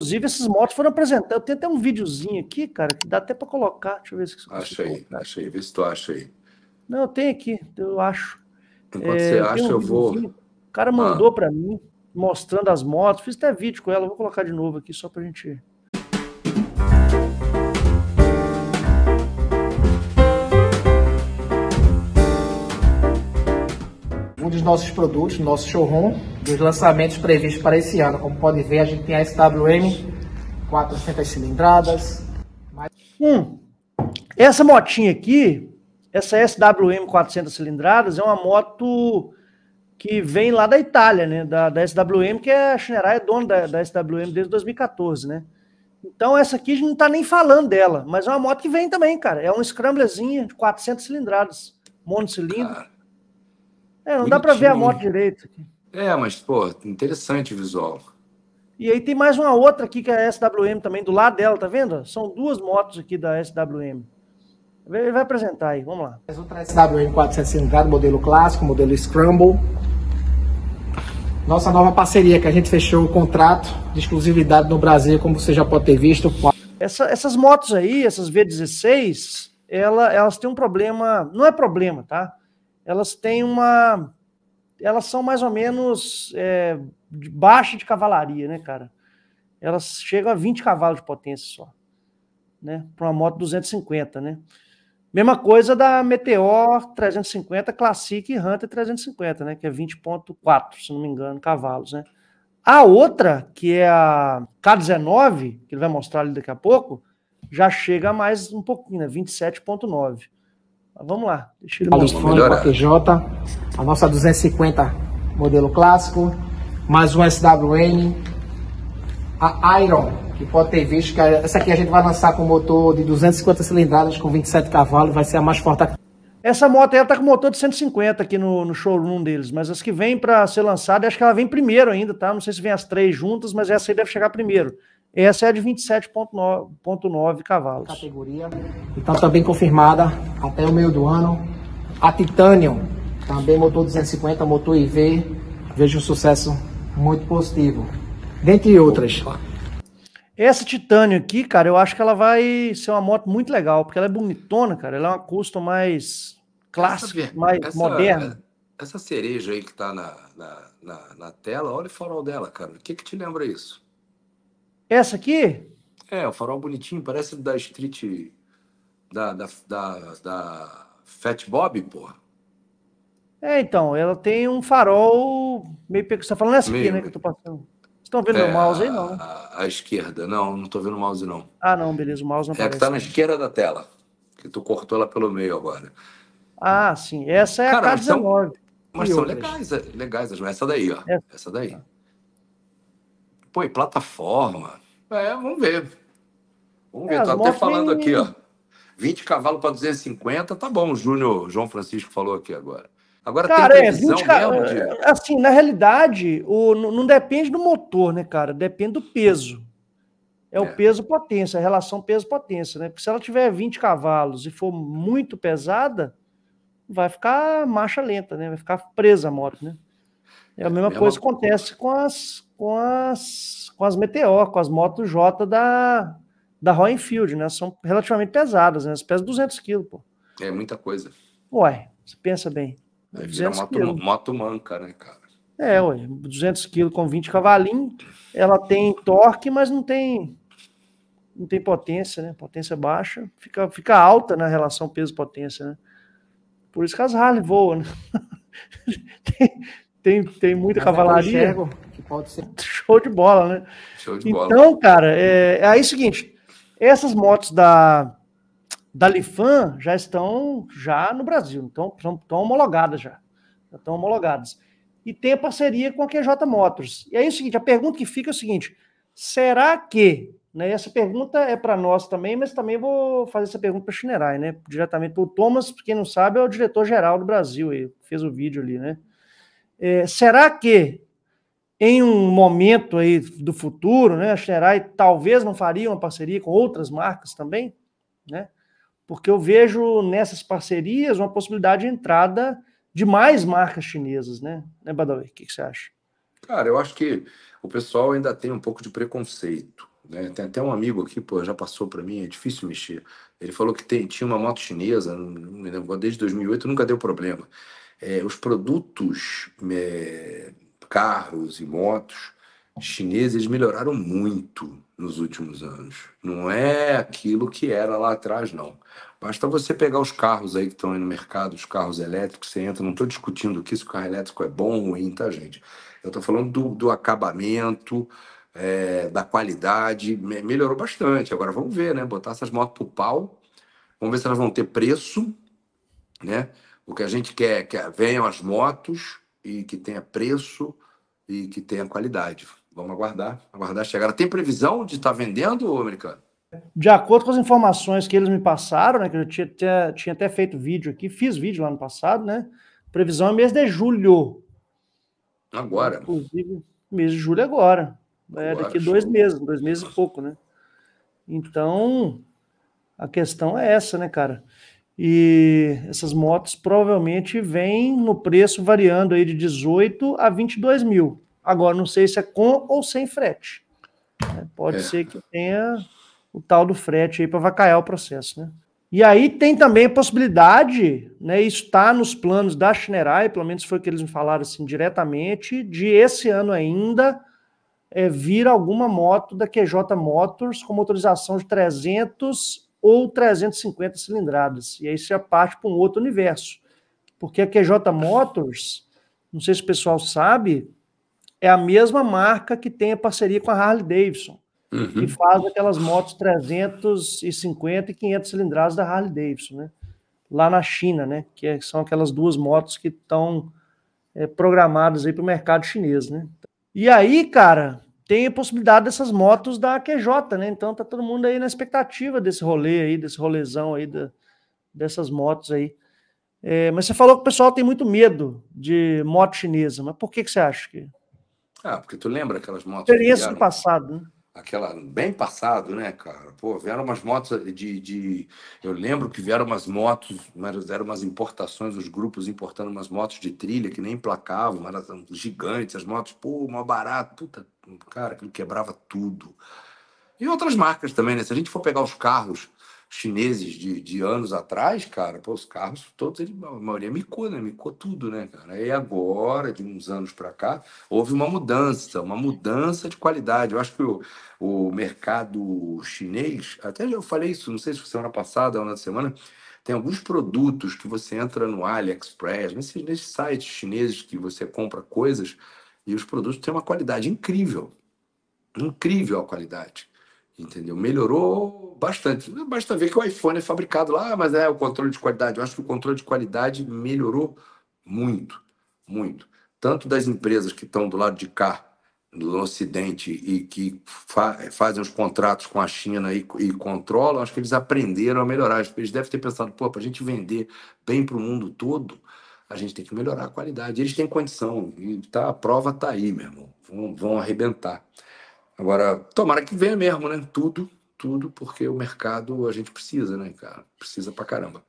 Inclusive, essas motos foram Eu Tem até um videozinho aqui, cara, que dá até para colocar. Deixa eu ver se eu Acha aí, Achei, aí, vê se tu acha aí. Não, tem aqui, eu acho. Enquanto é, você acha, um eu vou. O cara mandou ah. para mim, mostrando as motos. Fiz até vídeo com ela, vou colocar de novo aqui só para gente. Um dos nossos produtos, nosso showroom, dos lançamentos previstos para esse ano. Como pode ver, a gente tem a SWM 400 cilindradas. Mais... Hum, essa motinha aqui, essa SWM 400 cilindradas, é uma moto que vem lá da Itália, né? Da, da SWM, que é, a Schneider é dona da, da SWM desde 2014, né? Então essa aqui a gente não está nem falando dela, mas é uma moto que vem também, cara. É um scramblerzinha de 400 cilindradas, monocilindro. Cara, é, não bonitinho. dá para ver a moto direito aqui. É, mas, pô, interessante o visual. E aí tem mais uma outra aqui que é a SWM também, do lado dela, tá vendo? São duas motos aqui da SWM. Ele vai apresentar aí, vamos lá. Outra SWM 460, modelo clássico, modelo Scramble. Nossa nova parceria, que a gente fechou o contrato de exclusividade no Brasil, como você já pode ter visto. Essa, essas motos aí, essas V16, ela, elas têm um problema, não é problema, tá? Elas têm uma elas são mais ou menos é, de baixa de cavalaria, né, cara? Elas chegam a 20 cavalos de potência só, né? Para uma moto 250, né? Mesma coisa da Meteor 350 Classic e Hunter 350, né? Que é 20.4, se não me engano, cavalos, né? A outra, que é a K19, que ele vai mostrar ali daqui a pouco, já chega a mais um pouquinho, né? 27.9. Vamos lá. Deixa ele mostrar a nossa 250 modelo clássico, mais um SWN, a Iron, que pode ter visto que essa aqui a gente vai lançar com motor de 250 cilindradas com 27 cavalos, vai ser a mais forte. Essa moto aí tá com motor de 150 aqui no, no showroom deles, mas as que vêm para ser lançada, acho que ela vem primeiro ainda, tá? Não sei se vem as três juntas, mas essa aí deve chegar primeiro. Essa é de 27,9 cavalos. Categoria. Então, também confirmada até o meio do ano. A Titanium, também motor 250, motor IV, vejo um sucesso muito positivo, dentre outras. Essa Titânio aqui, cara, eu acho que ela vai ser uma moto muito legal, porque ela é bonitona, cara, ela é uma custom mais clássica, essa, mais essa, moderna. Essa cereja aí que tá na, na, na, na tela, olha o farol dela, cara, o que que te lembra isso? Essa aqui? É, o farol bonitinho, parece da Street, da, da, da, da Fat Bob, porra. É, então, ela tem um farol meio pequeno. Você tá falando essa assim, meio... aqui, né, que eu tô passando. Vocês estão vendo é, meu mouse aí, não? A, a, esquerda. Não, não tô vendo o mouse, não. Ah, não, beleza, o mouse não É aparece. que tá na esquerda da tela, que tu cortou ela pelo meio agora. Ah, sim, essa é Cara, a K19. Mas são legais, é, legais Essa daí, ó. Essa, essa daí. Tá. Pô, e plataforma. É, vamos ver. Vamos é, ver. Tô até falando aqui, ó. 20 cavalos para 250, tá bom. O Júnior, João Francisco falou aqui agora. Agora cara, tem é, previsão é, 20, mesmo, de... É, assim, na realidade, o, não depende do motor, né, cara? Depende do peso. É, é. o peso-potência, a relação peso-potência, né? Porque se ela tiver 20 cavalos e for muito pesada, vai ficar marcha lenta, né? Vai ficar presa a moto, né? É a é, mesma é coisa que acontece com as, com as, com as Meteor, com as motos J da, da Royal Enfield, né? São relativamente pesadas, né? Elas pesam 200 quilos, pô. É muita coisa. Ué, você pensa bem. Aí vira moto, manca, né, cara? É, ué, 200 quilos com 20 cavalinhos, ela tem torque, mas não tem não tem potência, né? Potência baixa, fica, fica alta na né, relação peso-potência, né? Por isso que as Harley voam, né? tem, tem, tem muita é cavalaria. pode ser. Show de bola, né? Show de então, bola. cara, é, é aí é o seguinte, essas motos da da Lifan já estão já no Brasil, então estão homologadas já, já estão homologadas. E tem a parceria com a QJ Motors. E aí é o seguinte, a pergunta que fica é o seguinte, será que, né, essa pergunta é para nós também, mas também vou fazer essa pergunta para a Shinerai, né, diretamente para o Thomas, quem não sabe é o diretor-geral do Brasil, ele fez o vídeo ali, né. É, será que em um momento aí do futuro, né, a Shinerai talvez não faria uma parceria com outras marcas também, né? porque eu vejo nessas parcerias uma possibilidade de entrada de mais marcas chinesas, né? Né, Badawi? O que, que você acha? Cara, eu acho que o pessoal ainda tem um pouco de preconceito. Né? Tem até um amigo aqui, pô, já passou para mim, é difícil mexer. Ele falou que tem, tinha uma moto chinesa, desde 2008 nunca deu problema. É, os produtos, é, carros e motos, chineses melhoraram muito nos últimos anos. Não é aquilo que era lá atrás, não. Basta você pegar os carros aí que estão aí no mercado, os carros elétricos, você entra. Não estou discutindo aqui se o carro elétrico é bom ou ruim, tá, gente? Eu estou falando do, do acabamento, é, da qualidade. melhorou bastante. Agora vamos ver, né? Botar essas motos pro pau. Vamos ver se elas vão ter preço, né? O que a gente quer é que venham as motos e que tenha preço e que tenha qualidade. Vamos aguardar, aguardar chegar. Tem previsão de estar tá vendendo, americano? De acordo com as informações que eles me passaram, né, que eu tinha, tinha, tinha até feito vídeo aqui, fiz vídeo lá no passado, né? Previsão é mês de julho. Agora. Inclusive, mês de julho agora. É, agora, daqui dois meses, dois meses e pouco, né? Então, a questão é essa, né, cara? E essas motos provavelmente vêm no preço variando aí de 18 a 22 mil. Agora, não sei se é com ou sem frete. Né? Pode é. ser que tenha o tal do frete aí para vacaiar o processo, né? E aí tem também a possibilidade, né, isso está nos planos da Schnerai, pelo menos foi o que eles me falaram assim diretamente, de esse ano ainda é, vir alguma moto da QJ Motors com motorização de 300 ou 350 cilindradas. E aí você parte para um outro universo. Porque a QJ Motors, não sei se o pessoal sabe, é a mesma marca que tem a parceria com a Harley Davidson, uhum. que faz aquelas motos 350 e 500 cilindradas da Harley Davidson, né? Lá na China, né? Que é, são aquelas duas motos que estão é, programadas aí para o mercado chinês, né? E aí, cara, tem a possibilidade dessas motos da QJ, né? Então tá todo mundo aí na expectativa desse rolê aí, desse rolezão aí, da, dessas motos aí. É, mas você falou que o pessoal tem muito medo de moto chinesa, mas por que, que você acha que ah, porque tu lembra aquelas motos. Experiência do passado, né? Aquela, bem passado, né, cara? Pô, vieram umas motos de, de. Eu lembro que vieram umas motos, mas eram umas importações, os grupos importando umas motos de trilha que nem placavam, mas eram gigantes, as motos, pô, mó barato, puta, cara, aquilo quebrava tudo. E outras marcas também, né? Se a gente for pegar os carros chineses de, de anos atrás, cara, pô, os carros todos, eles, a maioria micou, né? Micou tudo, né, cara? E agora, de uns anos para cá, houve uma mudança, uma mudança de qualidade. Eu acho que o, o mercado chinês, até eu falei isso, não sei se foi semana passada ou na semana, tem alguns produtos que você entra no AliExpress, nesses, nesses sites chineses que você compra coisas e os produtos têm uma qualidade incrível. Incrível a qualidade. Entendeu? Melhorou bastante. Basta ver que o iPhone é fabricado lá, mas é o controle de qualidade. Eu acho que o controle de qualidade melhorou muito, muito. Tanto das empresas que estão do lado de cá, no Ocidente, e que fa fazem os contratos com a China e, e, controlam, acho que eles aprenderam a melhorar. Eles devem ter pensado, pô, para a gente vender bem para o mundo todo, a gente tem que melhorar a qualidade. Eles têm condição, e tá, a prova está aí, meu irmão. Vão, vão arrebentar. Agora, tomara que venha mesmo, né? Tudo, tudo, porque o mercado a gente precisa, né, cara? Precisa pra caramba.